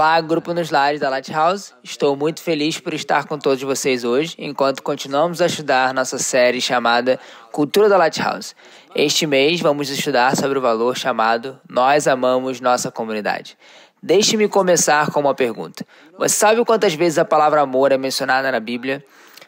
Olá, grupo nos lares da Lighthouse. Estou muito feliz por estar com todos vocês hoje, enquanto continuamos a estudar nossa série chamada Cultura da Lighthouse. Este mês vamos estudar sobre o valor chamado Nós Amamos Nossa Comunidade. Deixe-me começar com uma pergunta. Você sabe quantas vezes a palavra amor é mencionada na Bíblia?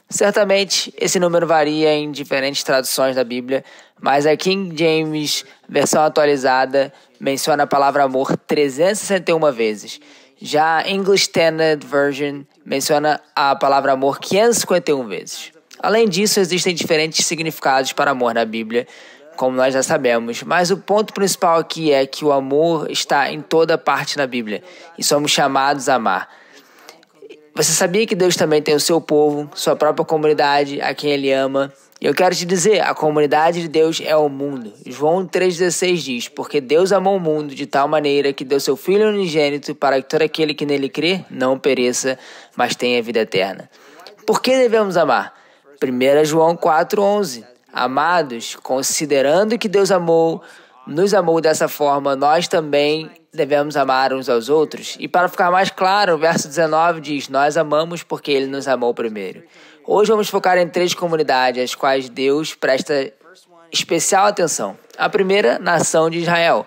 Certamente esse número varia em diferentes traduções da Bíblia, mas a King James, versão atualizada, menciona a palavra amor 361 vezes. Já a English Standard Version menciona a palavra amor 551 vezes. Além disso, existem diferentes significados para amor na Bíblia, como nós já sabemos, mas o ponto principal aqui é que o amor está em toda parte na Bíblia e somos chamados a amar. Você sabia que Deus também tem o seu povo, sua própria comunidade, a quem Ele ama e eu quero te dizer, a comunidade de Deus é o mundo. João 3,16 diz: Porque Deus amou o mundo de tal maneira que deu seu Filho unigênito para que todo aquele que nele crê não pereça, mas tenha vida eterna. Por que devemos amar? 1 João 4,11 Amados, considerando que Deus amou, nos amou dessa forma, nós também devemos amar uns aos outros. E para ficar mais claro, o verso 19 diz: Nós amamos porque ele nos amou primeiro. Hoje vamos focar em três comunidades às quais Deus presta especial atenção. A primeira, nação de Israel.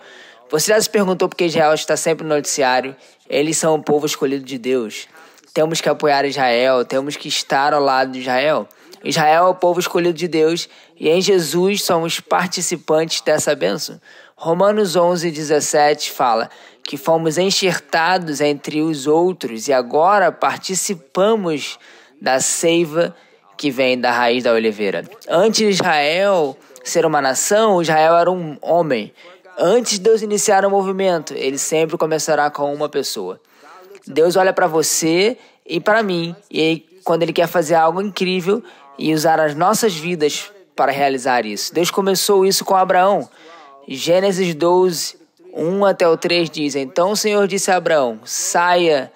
Você já se perguntou por que Israel está sempre no noticiário? Eles são o povo escolhido de Deus. Temos que apoiar Israel, temos que estar ao lado de Israel. Israel é o povo escolhido de Deus e em Jesus somos participantes dessa bênção. Romanos 11, 17 fala que fomos enxertados entre os outros e agora participamos da seiva que vem da raiz da oliveira. Antes de Israel ser uma nação, Israel era um homem. Antes de Deus iniciar o um movimento, ele sempre começará com uma pessoa. Deus olha para você e para mim, e quando ele quer fazer algo incrível e usar as nossas vidas para realizar isso. Deus começou isso com Abraão. Gênesis 12, 1 até o 3 diz: Então o Senhor disse a Abraão: Saia,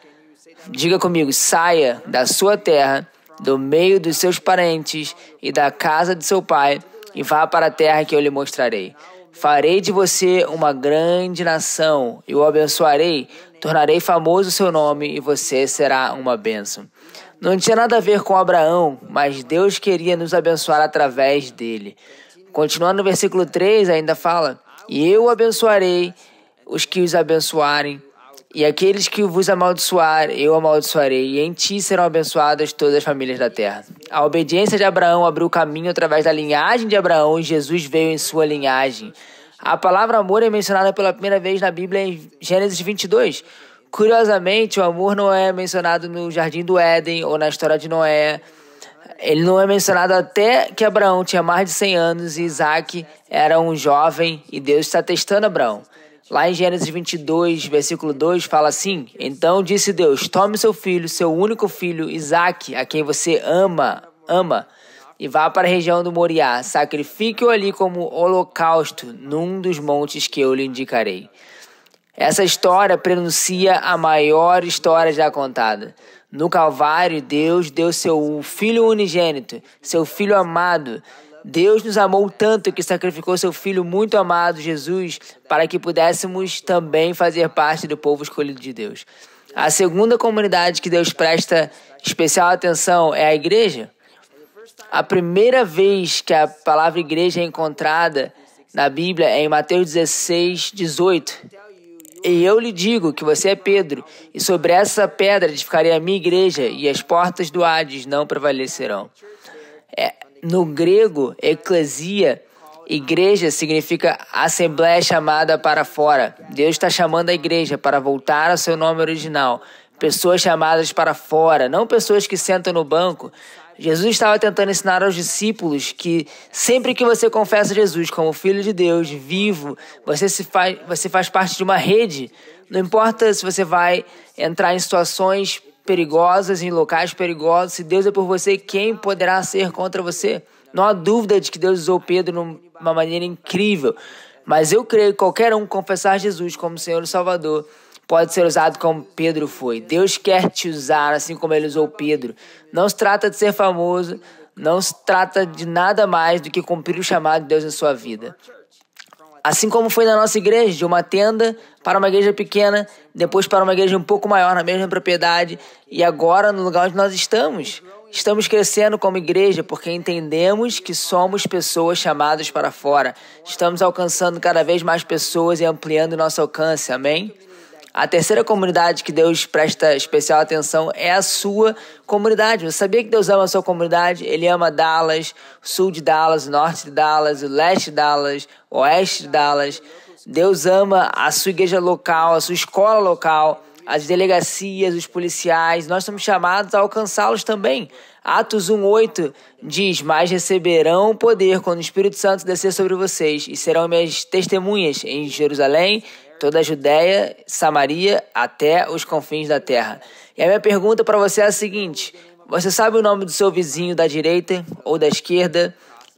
diga comigo, saia da sua terra, do meio dos seus parentes e da casa de seu pai, e vá para a terra que eu lhe mostrarei. Farei de você uma grande nação, e o abençoarei, tornarei famoso o seu nome e você será uma bênção. Não tinha nada a ver com Abraão, mas Deus queria nos abençoar através dele. Continuando no versículo 3, ainda fala: E eu abençoarei os que os abençoarem, e aqueles que vos amaldiçoarem, eu amaldiçoarei, e em ti serão abençoadas todas as famílias da terra. A obediência de Abraão abriu caminho através da linhagem de Abraão, e Jesus veio em sua linhagem. A palavra amor é mencionada pela primeira vez na Bíblia em Gênesis 22. Curiosamente, o amor não é mencionado no Jardim do Éden ou na história de Noé ele não é mencionado até que Abraão tinha mais de 100 anos e Isaac era um jovem e Deus está testando Abraão. Lá em Gênesis 22, versículo 2, fala assim: Então disse Deus: Tome seu filho, seu único filho, Isaac, a quem você ama, ama, e vá para a região do Moriá. Sacrifique-o ali como holocausto num dos montes que eu lhe indicarei. Essa história prenuncia a maior história já contada. No Calvário, Deus deu seu Filho unigênito, seu Filho amado. Deus nos amou tanto que sacrificou seu Filho muito amado, Jesus, para que pudéssemos também fazer parte do povo escolhido de Deus. A segunda comunidade que Deus presta especial atenção é a igreja. A primeira vez que a palavra igreja é encontrada na Bíblia é em Mateus 16, 18. E eu lhe digo que você é Pedro, e sobre essa pedra edificarei a minha igreja, e as portas do Hades não prevalecerão. É, no grego, eclesia, igreja, significa assembleia chamada para fora. Deus está chamando a igreja para voltar ao seu nome original. Pessoas chamadas para fora, não pessoas que sentam no banco, Jesus estava tentando ensinar aos discípulos que sempre que você confessa Jesus como Filho de Deus, vivo, você, se faz, você faz parte de uma rede. Não importa se você vai entrar em situações perigosas, em locais perigosos, se Deus é por você, quem poderá ser contra você? Não há dúvida de que Deus usou Pedro de uma maneira incrível. Mas eu creio que qualquer um confessar Jesus como Senhor e Salvador pode ser usado como Pedro foi. Deus quer te usar assim como ele usou Pedro. Não se trata de ser famoso, não se trata de nada mais do que cumprir o chamado de Deus na sua vida. Assim como foi na nossa igreja, de uma tenda para uma igreja pequena, depois para uma igreja um pouco maior na mesma propriedade e agora no lugar onde nós estamos. Estamos crescendo como igreja porque entendemos que somos pessoas chamadas para fora. Estamos alcançando cada vez mais pessoas e ampliando nosso alcance, amém? A terceira comunidade que Deus presta especial atenção é a sua comunidade. Você sabia que Deus ama a sua comunidade? Ele ama Dallas, sul de Dallas, norte de Dallas, o leste de Dallas, oeste de Dallas. Deus ama a sua igreja local, a sua escola local, as delegacias, os policiais. Nós somos chamados a alcançá-los também. Atos 1:8 diz: "Mas receberão poder quando o Espírito Santo descer sobre vocês e serão minhas testemunhas em Jerusalém, toda a Judéia, Samaria, até os confins da terra. E a minha pergunta para você é a seguinte: você sabe o nome do seu vizinho da direita, ou da esquerda,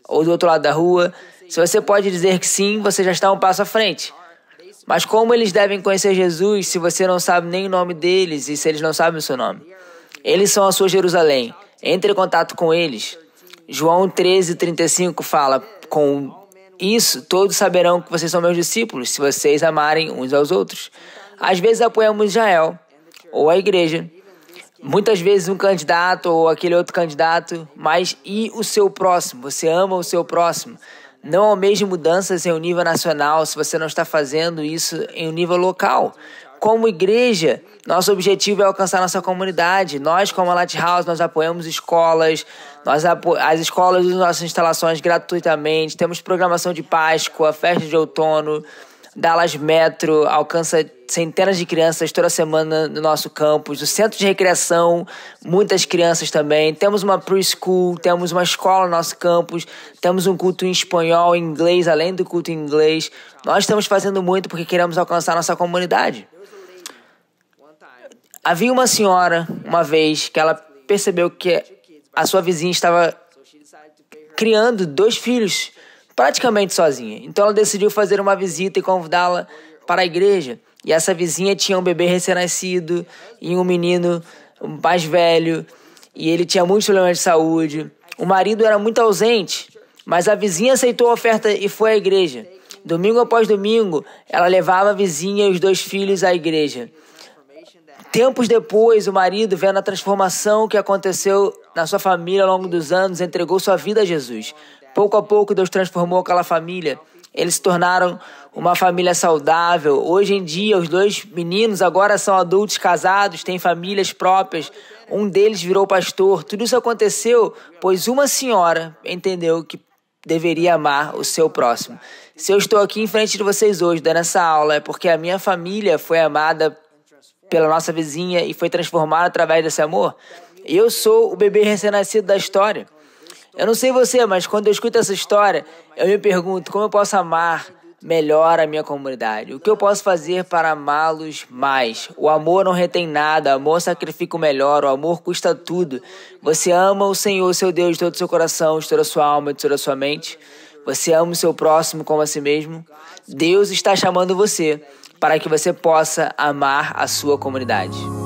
ou do outro lado da rua? Se você pode dizer que sim, você já está um passo à frente. Mas como eles devem conhecer Jesus se você não sabe nem o nome deles e se eles não sabem o seu nome? Eles são a sua Jerusalém. Entre em contato com eles. João 13:35 fala com isso todos saberão que vocês são meus discípulos, se vocês amarem uns aos outros. Às vezes apoiamos Israel ou a igreja, muitas vezes um candidato ou aquele outro candidato, mas e o seu próximo? Você ama o seu próximo? Não almeje mudanças em um nível nacional se você não está fazendo isso em um nível local. Como igreja, nosso objetivo é alcançar nossa comunidade. Nós, como a Lighthouse, nós apoiamos escolas, nós apo as escolas usam nossas instalações gratuitamente, temos programação de Páscoa, festa de outono, Dallas Metro alcança centenas de crianças toda semana no nosso campus, o centro de recreação, muitas crianças também. Temos uma preschool, temos uma escola no nosso campus, temos um culto em espanhol, em inglês, além do culto em inglês. Nós estamos fazendo muito porque queremos alcançar nossa comunidade havia uma senhora, uma vez, que ela percebeu que a sua vizinha estava criando dois filhos praticamente sozinha. Então ela decidiu fazer uma visita e convidá-la para a igreja. E essa vizinha tinha um bebê recém-nascido e um menino mais velho, e ele tinha muitos problemas de saúde. O marido era muito ausente, mas a vizinha aceitou a oferta e foi à igreja. Domingo após domingo, ela levava a vizinha e os dois filhos à igreja. Tempos depois, o marido, vendo a transformação que aconteceu na sua família ao longo dos anos, entregou sua vida a Jesus. Pouco a pouco, Deus transformou aquela família. Eles se tornaram uma família saudável. Hoje em dia, os dois meninos agora são adultos casados, têm famílias próprias. Um deles virou pastor. Tudo isso aconteceu pois uma senhora entendeu que deveria amar o seu próximo. Se eu estou aqui em frente de vocês hoje, dando essa aula, é porque a minha família foi amada pela nossa vizinha e foi transformado através desse amor. Eu sou o bebê recém-nascido da história. Eu não sei você, mas quando eu escuto essa história, eu me pergunto como eu posso amar melhor a minha comunidade. O que eu posso fazer para amá-los mais? O amor não retém nada, o amor sacrifica o melhor, o amor custa tudo. Você ama o Senhor, seu Deus, de todo o seu coração, de toda a sua alma, de toda a sua mente. Você ama o seu próximo como a si mesmo. Deus está chamando você para que você possa amar a sua comunidade.